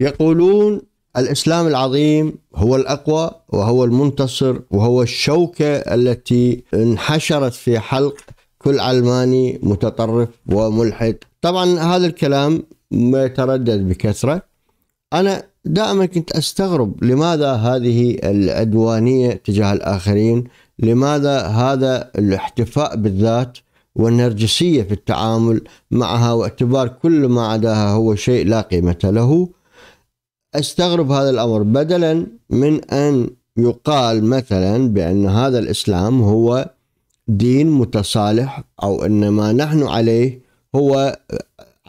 يقولون الاسلام العظيم هو الاقوى وهو المنتصر وهو الشوكه التي انحشرت في حلق كل علماني متطرف وملحد طبعا هذا الكلام ما يتردد بكثره انا دائما كنت استغرب لماذا هذه العدوانيه تجاه الاخرين لماذا هذا الاحتفاء بالذات والنرجسيه في التعامل معها واعتبار كل ما عداها هو شيء لا قيمه له استغرب هذا الامر بدلا من ان يقال مثلا بان هذا الاسلام هو دين متصالح او ان ما نحن عليه هو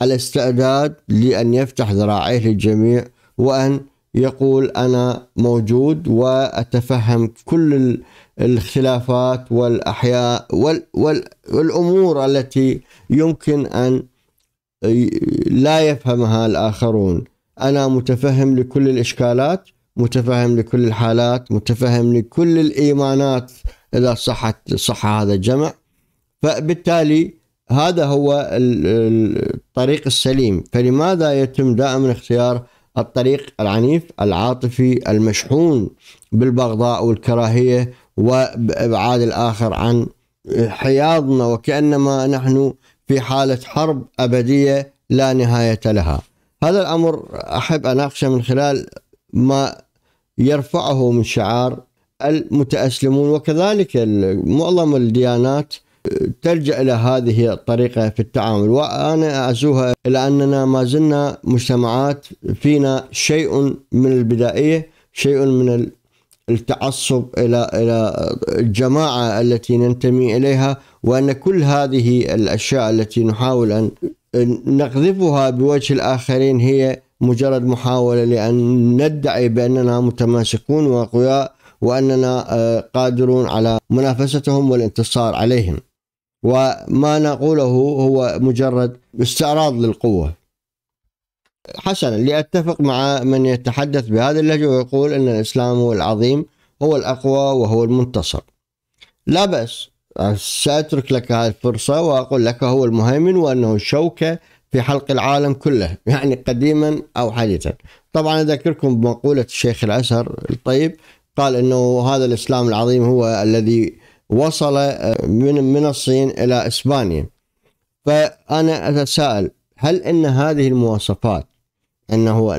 على استعداد لان يفتح ذراعيه للجميع وان يقول انا موجود واتفهم كل الخلافات والاحياء والامور التي يمكن ان لا يفهمها الاخرون أنا متفهم لكل الإشكالات متفهم لكل الحالات متفهم لكل الإيمانات إذا صحت صح هذا الجمع فبالتالي هذا هو الطريق السليم فلماذا يتم دائما اختيار الطريق العنيف العاطفي المشحون بالبغضاء والكراهية وابعاد الآخر عن حياضنا وكأنما نحن في حالة حرب أبدية لا نهاية لها هذا الأمر أحب أناقشه من خلال ما يرفعه من شعار المتأسلمون وكذلك معظم الديانات تلجأ إلى هذه الطريقة في التعامل وأنا اعزوها إلى أننا ما زلنا مجتمعات فينا شيء من البدائية شيء من التعصب إلى إلى الجماعة التي ننتمي إليها وأن كل هذه الأشياء التي نحاول أن نقذفها بوجه الآخرين هي مجرد محاولة لأن ندعي بأننا متماسكون وأقوياء وأننا آه، قادرون على منافستهم والانتصار عليهم وما نقوله هو مجرد استعراض للقوة حسنا لأتفق مع من يتحدث بهذه اللهجة ويقول أن الإسلام هو العظيم هو الأقوى وهو المنتصر لا بأس سأترك لك هذه الفرصة وأقول لك هو المهيمن وأنه شوكة في حلق العالم كله يعني قديما أو حديثا طبعا أذكركم بمقولة الشيخ الأزهر الطيب قال أنه هذا الإسلام العظيم هو الذي وصل آه، من من الصين إلى إسبانيا فأنا أتساءل هل أن هذه المواصفات أنه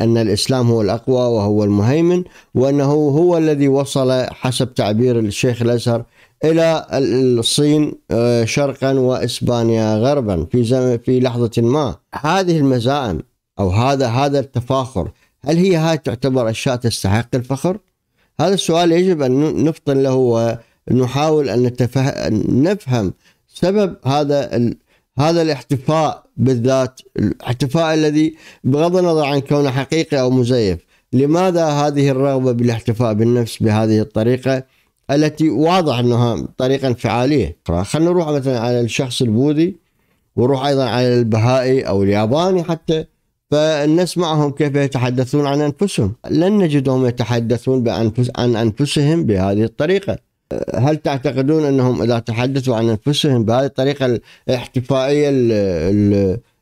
أن الإسلام هو الأقوى وهو المهيمن وأنه هو الذي وصل حسب تعبير الشيخ الأزهر إلى الصين آه، شرقا وإسبانيا غربا في زمن في لحظة ما هذه المزاعم أو هذا هذا التفاخر هل هي هاي تعتبر أشياء تستحق الفخر؟ هذا السؤال يجب أن نفطن له ونحاول أن نتفه... نفهم سبب هذا ال... هذا الاحتفاء بالذات الاحتفاء الذي بغض النظر عن كونه حقيقي أو مزيف لماذا هذه الرغبة بالاحتفاء بالنفس بهذه الطريقة؟ التي واضح انها طريقه انفعاليه خلينا نروح مثلا على الشخص البوذي ونروح ايضا على البهائي او الياباني حتى فنسمعهم كيف يتحدثون عن انفسهم لن نجدهم يتحدثون بأنفس عن انفسهم بهذه الطريقه هل تعتقدون انهم اذا تحدثوا عن انفسهم بهذه الطريقه الاحتفائيه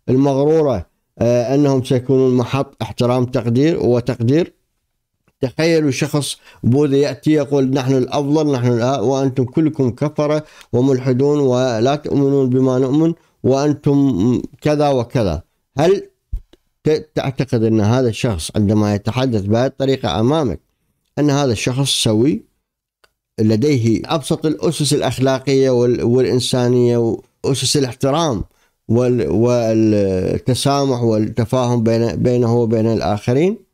المغروره آه، انهم سيكونون محط احترام تقدير وتقدير تخيلوا شخص بوذا يأتي يقول نحن الأفضل نحن وأنتم كلكم كفرة وملحدون ولا تؤمنون بما نؤمن وأنتم كذا وكذا هل تعتقد أن هذا الشخص عندما يتحدث بهذه الطريقة أمامك أن هذا الشخص سوي لديه أبسط الأسس الأخلاقية والإنسانية وأسس الاحترام والتسامح والتفاهم بينه وبين الآخرين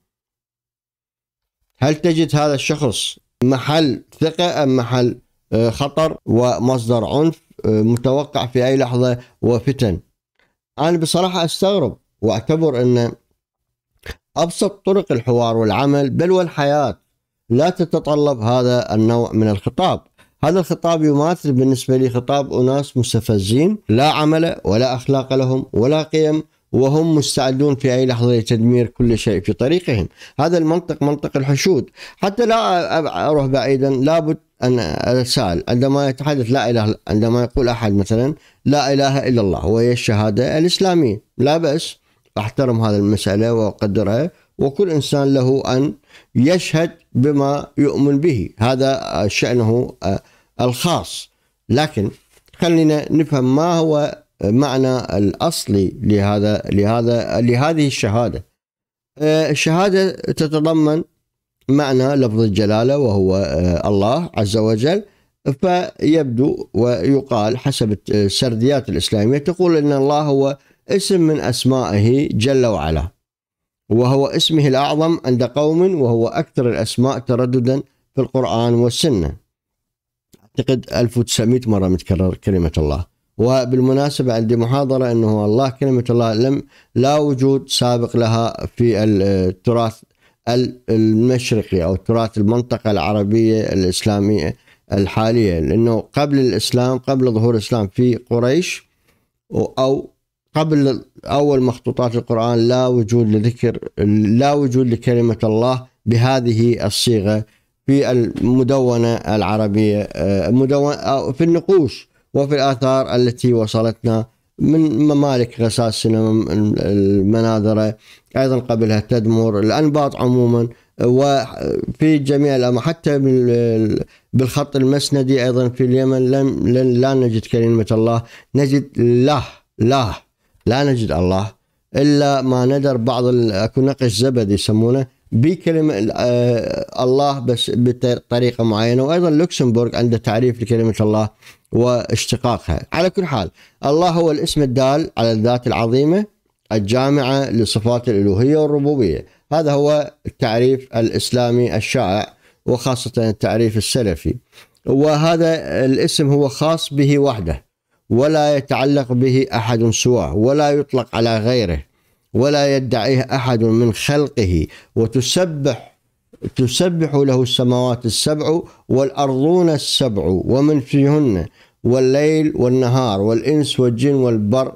هل تجد هذا الشخص محل ثقة أم محل آه، خطر ومصدر عنف آه، متوقع في أي لحظة وفتن أنا بصراحة أستغرب وأعتبر أن أبسط طرق الحوار والعمل بل والحياة لا تتطلب هذا النوع من الخطاب هذا الخطاب يماثل بالنسبة لي خطاب أناس مستفزين لا عمل ولا أخلاق لهم ولا قيم وهم مستعدون في أي لحظة لتدمير كل شيء في طريقهم هذا المنطق منطق الحشود حتى لا أروح بعيدا لابد أن أسأل عندما يتحدث لا إله عندما يقول أحد مثلا لا إله إلا الله وهي الشهادة الإسلامية لا بأس أحترم هذه المسألة وأقدرها وكل إنسان له أن يشهد بما يؤمن به هذا شأنه آه، الخاص لكن خلينا نفهم ما هو معنى الأصلي لهذا لهذا لهذه الشهادة آه، الشهادة تتضمن معنى لفظ الجلالة وهو آه، الله عز وجل فيبدو ويقال حسب السرديات الإسلامية تقول أن الله هو اسم من أسمائه جل وعلا وهو اسمه الأعظم عند قوم وهو أكثر الأسماء ترددا في القرآن والسنة أعتقد 1900 مرة متكرر كلمة الله وبالمناسبة عندي محاضرة أنه الله كلمة الله لم لا وجود سابق لها في التراث المشرقي أو تراث المنطقة العربية الإسلامية الحالية لأنه قبل الإسلام قبل ظهور الإسلام في قريش أو قبل أول مخطوطات القرآن لا وجود لذكر لا وجود لكلمة الله بهذه الصيغة في المدونة العربية آه، مدونة أو آه، في النقوش وفي الآثار التي وصلتنا من ممالك غساسنة المناذرة أيضا قبلها تدمر الأنباط عموما وفي جميع الأماكن حتى بالخط المسندي أيضا في اليمن لم لا نجد كلمة الله نجد لا لا لا نجد الله إلا ما ندر بعض أكو نقش زبد يسمونه بكلمة آه، الله بس بطريقة معينة وأيضا لوكسمبورغ عنده تعريف لكلمة الله واشتقاقها على كل حال الله هو الاسم الدال على الذات العظيمة الجامعة لصفات الألوهية والربوبية هذا هو التعريف الإسلامي الشائع وخاصة التعريف السلفي وهذا الاسم هو خاص به وحده ولا يتعلق به أحد سواه ولا يطلق على غيره ولا يدعيه احد من خلقه وتسبح تسبح له السماوات السبع والارضون السبع ومن فيهن والليل والنهار والانس والجن والبر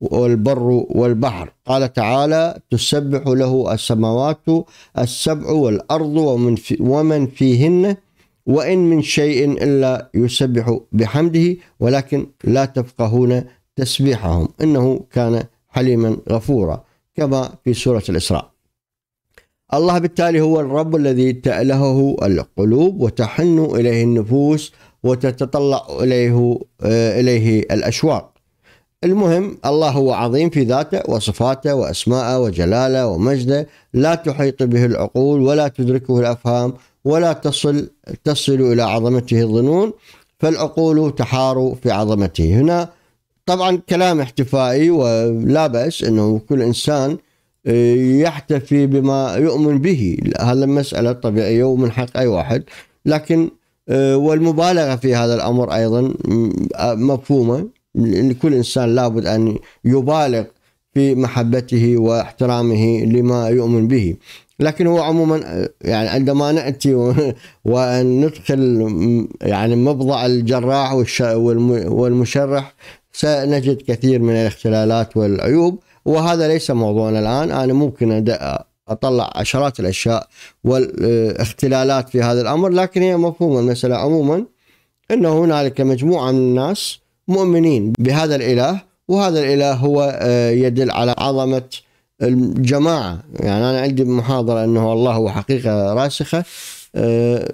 والبر والبحر قال تعالى تسبح له السماوات السبع والارض ومن في ومن فيهن وان من شيء الا يسبح بحمده ولكن لا تفقهون تسبيحهم انه كان حليما غفورا كما في سورة الإسراء الله بالتالي هو الرب الذي تألهه القلوب وتحن إليه النفوس وتتطلع إليه آه، إليه الأشواق المهم الله هو عظيم في ذاته وصفاته وأسماءه وجلاله ومجده لا تحيط به العقول ولا تدركه الأفهام ولا تصل تصل إلى عظمته الظنون فالعقول تحار في عظمته هنا طبعا كلام احتفائي ولا بأس أنه كل إنسان آه، يحتفي بما يؤمن به هذا مسألة طبيعية ومن حق أي واحد لكن آه، والمبالغة في هذا الأمر أيضا مفهومة كل إنسان لابد أن يبالغ في محبته واحترامه لما يؤمن به لكن هو عموما آه، يعني عندما ناتي وندخل يعني مبضع الجراح والمشرح سنجد كثير من الاختلالات والعيوب وهذا ليس موضوعنا الآن أنا ممكن أطلع عشرات الأشياء والاختلالات في هذا الأمر لكن هي مفهومة المسألة عموما أن هنالك مجموعة من الناس مؤمنين بهذا الإله وهذا الإله هو آه، يدل على عظمة الجماعة يعني أنا عندي محاضرة أنه الله هو حقيقة راسخة آه،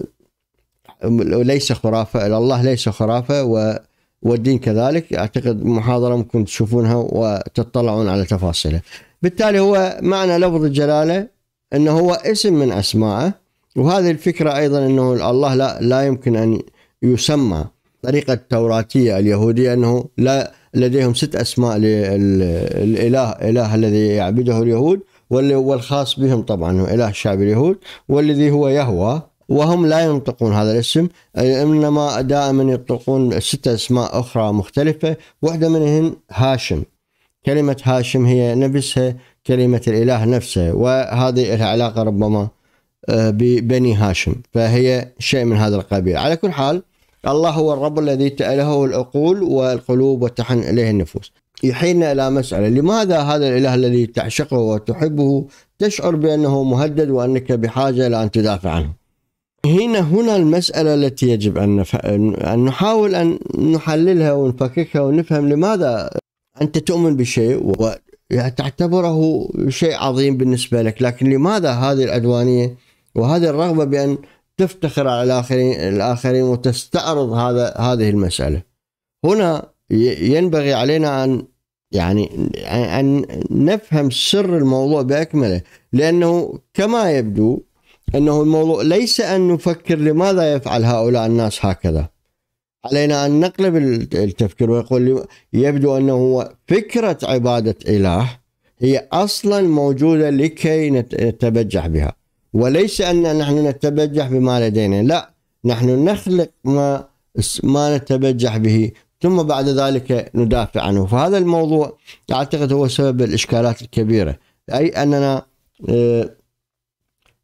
ليس خرافة الله ليس خرافة و والدين كذلك اعتقد محاضره ممكن تشوفونها وتطلعون على تفاصيله. بالتالي هو معنى لفظ الجلاله انه هو اسم من اسمائه وهذه الفكره ايضا انه الله لا لا يمكن ان يسمى طريقه التوراتيه اليهوديه انه لا لديهم ست اسماء للاله اله الذي يعبده اليهود والخاص بهم طبعا هو اله شعب اليهود والذي هو يهوى وهم لا ينطقون هذا الاسم انما دائما يطلقون ستة اسماء اخرى مختلفه واحده منهن هاشم كلمه هاشم هي نفسها كلمه الاله نفسه وهذه لها علاقه ربما آه، ببني هاشم فهي شيء من هذا القبيل على كل حال الله هو الرب الذي تألهه العقول والقلوب وتحن إليه النفوس يحيلنا إلى مسألة لماذا هذا الإله الذي تعشقه وتحبه تشعر بأنه مهدد وأنك بحاجة لأن تدافع عنه هنا هنا المسألة التي يجب أن, نف... أن نحاول أن نحللها ونفككها ونفهم لماذا أنت تؤمن بشيء وتعتبره شيء عظيم بالنسبة لك لكن لماذا هذه العدوانية وهذه الرغبة بأن تفتخر على الآخرين, الآخرين وتستعرض هذا هذه المسألة هنا ينبغي علينا أن يعني أن نفهم سر الموضوع بأكمله لأنه كما يبدو أنه الموضوع ليس أن نفكر لماذا يفعل هؤلاء الناس هكذا علينا أن نقلب التفكير ويقول يبدو أنه فكرة عبادة إله هي أصلا موجودة لكي نتبجح بها وليس أن نحن نتبجح بما لدينا لا نحن نخلق ما ما نتبجح به ثم بعد ذلك ندافع عنه فهذا الموضوع أعتقد هو سبب الإشكالات الكبيرة أي أننا آه،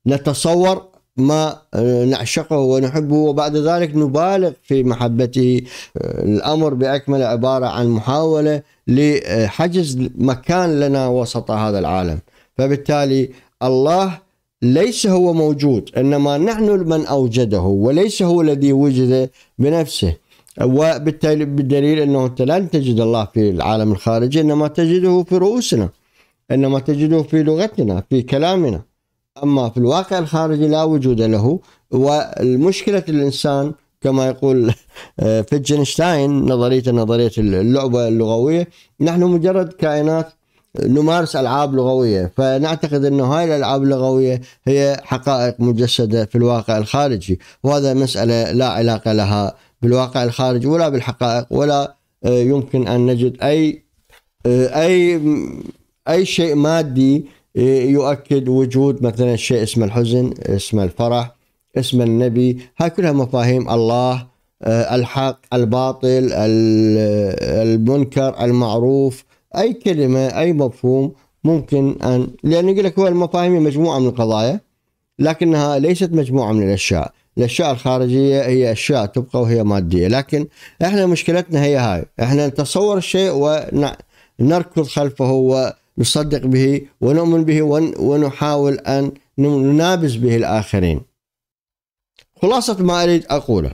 نتصور ما آه، نعشقه ونحبه وبعد ذلك نبالغ في محبته آه، الامر باكمله عباره عن محاوله لحجز مكان لنا وسط هذا العالم فبالتالي الله ليس هو موجود انما نحن من اوجده وليس هو الذي وجد بنفسه وبالتالي بالدليل انه انت لن تجد الله في العالم الخارجي انما تجده في رؤوسنا انما تجده في لغتنا في كلامنا أما في الواقع الخارجي لا وجود له والمشكلة الإنسان كما يقول آه، فيتجنشتاين نظرية نظرية اللعبة اللغوية نحن مجرد كائنات نمارس ألعاب لغوية فنعتقد أن هاي الألعاب اللغوية هي حقائق مجسدة في الواقع الخارجي وهذا مسألة لا علاقة لها بالواقع الخارجي ولا بالحقائق ولا آه، يمكن أن نجد أي آه، أي أي شيء مادي يؤكد وجود مثلا شيء اسمه الحزن اسمه الفرح اسم النبي هاي كلها مفاهيم الله آه، الحق الباطل المنكر المعروف اي كلمه اي مفهوم ممكن ان لان يقول لك هو المفاهيم مجموعه من القضايا لكنها ليست مجموعه من الاشياء الاشياء الخارجيه هي اشياء تبقى وهي ماديه لكن احنا مشكلتنا هي هاي احنا نتصور الشيء ونركض خلفه نصدق به ونؤمن به ونحاول أن ننابز به الآخرين خلاصة ما أريد أقوله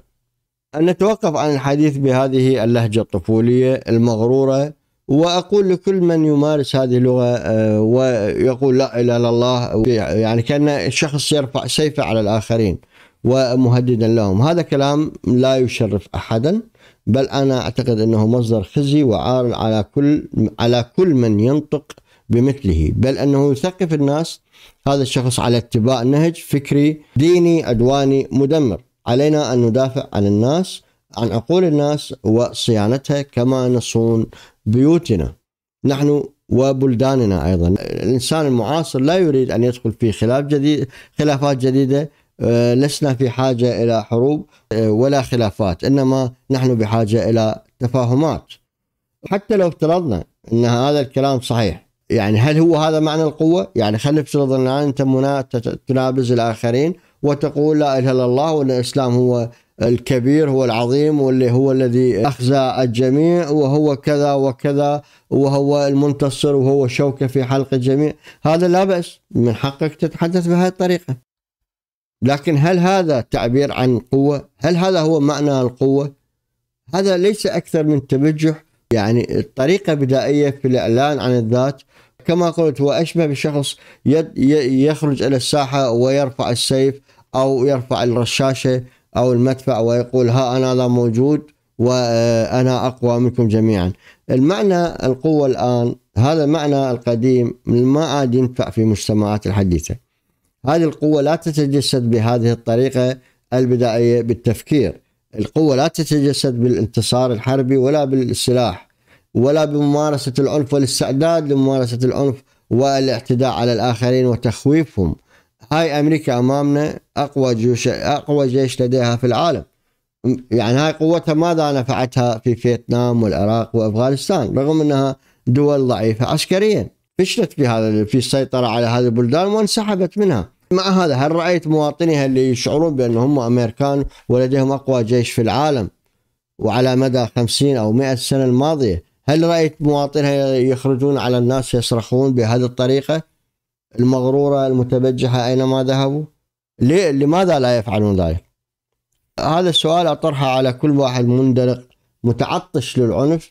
أن نتوقف عن الحديث بهذه اللهجة الطفولية المغرورة وأقول لكل من يمارس هذه اللغة آه، ويقول لا إله إلا الله يعني كأن الشخص يرفع سيفه على الآخرين ومهددا لهم هذا كلام لا يشرف أحدا بل أنا أعتقد أنه مصدر خزي وعار على كل على كل من ينطق بمثله بل أنه يثقف الناس هذا الشخص على اتباع نهج فكري ديني عدواني مدمر علينا أن ندافع عن الناس عن عقول الناس وصيانتها كما نصون بيوتنا نحن وبلداننا ايضا الانسان المعاصر لا يريد ان يدخل في خلاف جديد خلافات جديده آه، لسنا في حاجه الى حروب آه، ولا خلافات انما نحن بحاجه الى تفاهمات حتى لو افترضنا ان هذا الكلام صحيح يعني هل هو هذا معنى القوة؟ يعني خلينا نفترض أن أنت تنابز الآخرين وتقول لا إله إلا الله وأن الإسلام هو الكبير هو العظيم واللي هو الذي أخزى الجميع وهو كذا وكذا وهو المنتصر وهو شوكة في حلق الجميع هذا لا بأس من حقك تتحدث بهذه الطريقة لكن هل هذا تعبير عن قوة؟ هل هذا هو معنى القوة؟ هذا ليس أكثر من تبجح يعني الطريقة بدائية في الإعلان عن الذات كما قلت هو أشبه بشخص يخرج إلى الساحة ويرفع السيف أو يرفع الرشاشة أو المدفع ويقول ها أنا لا موجود وأنا آه، أقوى منكم جميعا المعنى القوة الآن هذا المعنى القديم ما عاد ينفع في المجتمعات الحديثة هذه القوة لا تتجسد بهذه الطريقة البدائية بالتفكير القوة لا تتجسد بالانتصار الحربي ولا بالسلاح ولا بممارسة العنف والاستعداد لممارسة العنف والاعتداء على الآخرين وتخويفهم هاي أمريكا أمامنا أقوى جيش أقوى جيش لديها في العالم يعني هاي قوتها ماذا نفعتها في فيتنام والعراق وأفغانستان رغم أنها دول ضعيفة عسكريا فشلت في هذا في السيطرة على هذه البلدان وانسحبت منها مع هذا هل رأيت مواطنيها اللي يشعرون بأن هم أمريكان ولديهم أقوى جيش في العالم وعلى مدى خمسين أو مئة سنة الماضية هل رأيت مواطنها يخرجون على الناس يصرخون بهذه الطريقة المغرورة المتبجحة أينما ذهبوا ليه لماذا لا يفعلون ذلك هذا السؤال أطرحه على كل واحد مندلق متعطش للعنف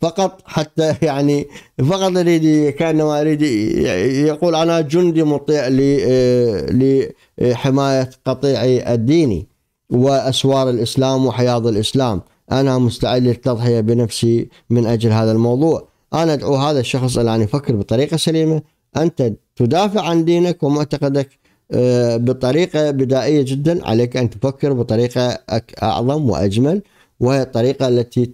فقط حتى يعني فقط يريد كان يريد يقول انا جندي مطيع لحمايه قطيعي الديني واسوار الاسلام وحياض الاسلام، انا مستعد للتضحيه بنفسي من اجل هذا الموضوع، انا ادعو هذا الشخص الان يفكر بطريقه سليمه، انت تدافع عن دينك ومعتقدك آه، بطريقه بدائيه جدا، عليك ان تفكر بطريقه اعظم واجمل وهي الطريقه التي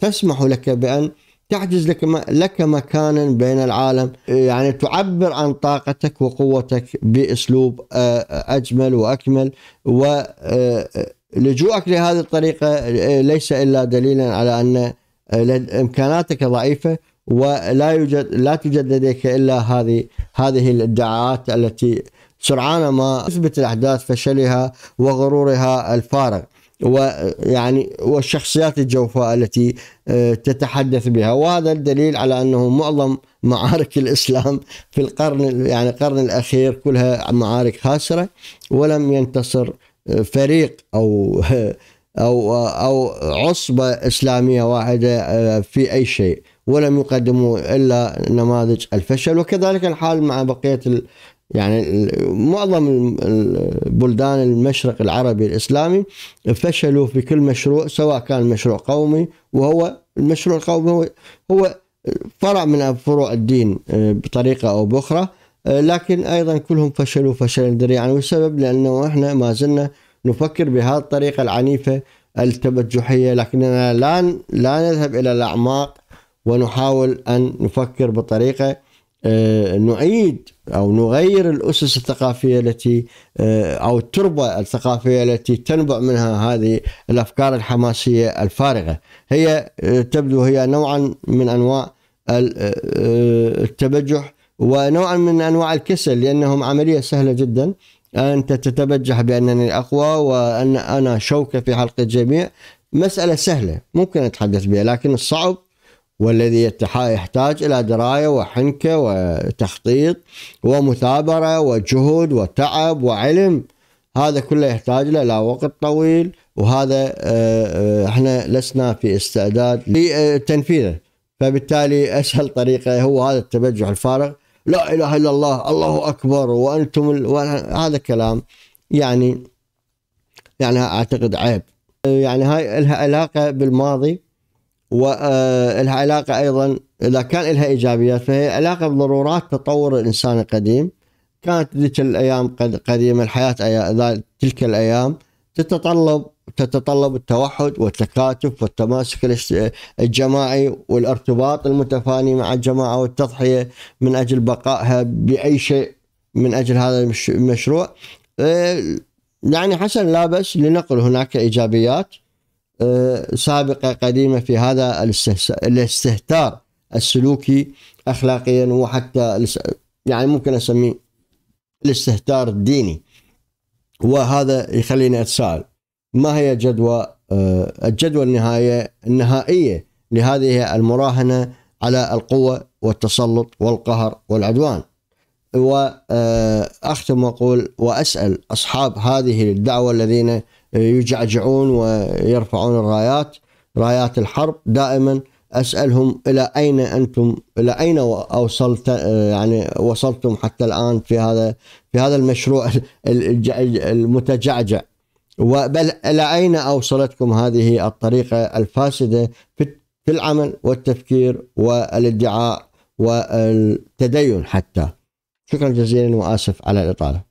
تسمح لك بأن تحجز لك لك مكانا بين العالم يعني تعبر عن طاقتك وقوتك باسلوب آه، اجمل واكمل ولجوءك آه، لهذه الطريقه آه، ليس الا دليلا على ان امكاناتك ضعيفه ولا يوجد لا توجد لديك الا هذه هذه الادعاءات التي سرعان ما تثبت الاحداث فشلها وغرورها الفارغ ويعني والشخصيات الجوفاء التي آه، تتحدث بها وهذا الدليل على انه معظم معارك الاسلام في القرن يعني القرن الاخير كلها معارك خاسره ولم ينتصر آه، فريق او او او عصبه اسلاميه واحده آه، في اي شيء ولم يقدموا الا نماذج الفشل وكذلك الحال مع بقيه يعني معظم البلدان المشرق العربي الاسلامي فشلوا في كل مشروع سواء كان مشروع قومي وهو المشروع القومي هو, هو فرع من فروع الدين آه، بطريقه او باخرى آه، لكن ايضا كلهم فشلوا فشلا ذريعا يعني والسبب لانه احنا ما زلنا نفكر بهذه الطريقه العنيفه التبجحيه لكننا لا لا نذهب الى الاعماق ونحاول ان نفكر بطريقه آه، نعيد او نغير الاسس الثقافيه التي آه، او التربه الثقافيه التي تنبع منها هذه الافكار الحماسيه الفارغه هي آه، تبدو هي نوعا من انواع التبجح ونوعا من انواع الكسل لانهم عمليه سهله جدا انت تتبجح بانني اقوى وان انا شوكه في حلق الجميع مساله سهله ممكن اتحدث بها لكن الصعب والذي يحتاج إلى دراية وحنكة وتخطيط ومثابرة وجهد وتعب وعلم هذا كله يحتاج إلى وقت طويل وهذا آه، آه، احنا لسنا في استعداد لتنفيذه آه، فبالتالي أسهل طريقة هو هذا التبجح الفارغ لا إله إلا الله الله أكبر وأنتم ال... هذا كلام يعني يعني أعتقد عيب يعني هاي لها علاقة بالماضي ولها علاقة أيضا إذا كان لها إيجابيات فهي علاقة بضرورات تطور الإنسان القديم كانت ذيك الأيام قد قديمة الحياة تلك الأيام تتطلب تتطلب التوحد والتكاتف والتماسك الجماعي والارتباط المتفاني مع الجماعة والتضحية من أجل بقائها بأي شيء من أجل هذا المشروع إيه، يعني حسن لا بس لنقل هناك إيجابيات سابقة قديمة في هذا الاستهتار السلوكي أخلاقيا وحتى يعني ممكن أسميه الاستهتار الديني وهذا يخليني أتساءل ما هي جدوى آه، الجدوى النهاية النهائية لهذه المراهنة على القوة والتسلط والقهر والعدوان وأختم آه، وأقول وأسأل أصحاب هذه الدعوة الذين يجعجعون ويرفعون الرايات رايات الحرب دائما اسالهم الى اين انتم الى اين اوصلت يعني وصلتم حتى الان في هذا في هذا المشروع المتجعجع وبل الى اين اوصلتكم هذه الطريقه الفاسده في العمل والتفكير والادعاء والتدين حتى شكرا جزيلا واسف على الاطاله